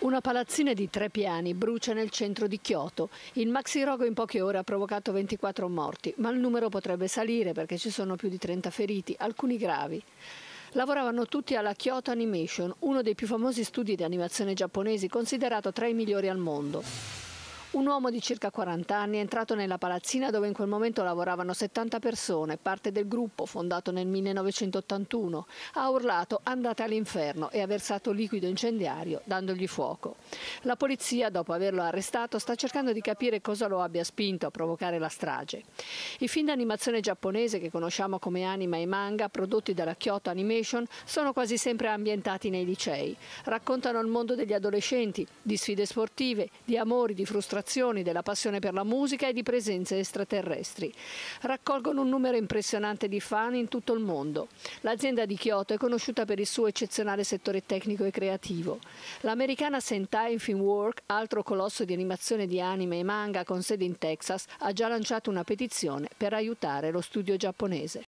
Una palazzina di tre piani brucia nel centro di Kyoto. Il maxi rogo in poche ore ha provocato 24 morti, ma il numero potrebbe salire perché ci sono più di 30 feriti, alcuni gravi. Lavoravano tutti alla Kyoto Animation, uno dei più famosi studi di animazione giapponesi considerato tra i migliori al mondo. Un uomo di circa 40 anni è entrato nella palazzina dove in quel momento lavoravano 70 persone, parte del gruppo fondato nel 1981. Ha urlato andate all'inferno e ha versato liquido incendiario dandogli fuoco. La polizia, dopo averlo arrestato, sta cercando di capire cosa lo abbia spinto a provocare la strage. I film d'animazione giapponese che conosciamo come anima e manga, prodotti dalla Kyoto Animation, sono quasi sempre ambientati nei licei. Raccontano il mondo degli adolescenti, di sfide sportive, di amori, di frustrazioni dimostrazioni della passione per la musica e di presenze extraterrestri. Raccolgono un numero impressionante di fan in tutto il mondo. L'azienda di Kyoto è conosciuta per il suo eccezionale settore tecnico e creativo. L'americana Sentai Filmwork, altro colosso di animazione di anime e manga con sede in Texas, ha già lanciato una petizione per aiutare lo studio giapponese.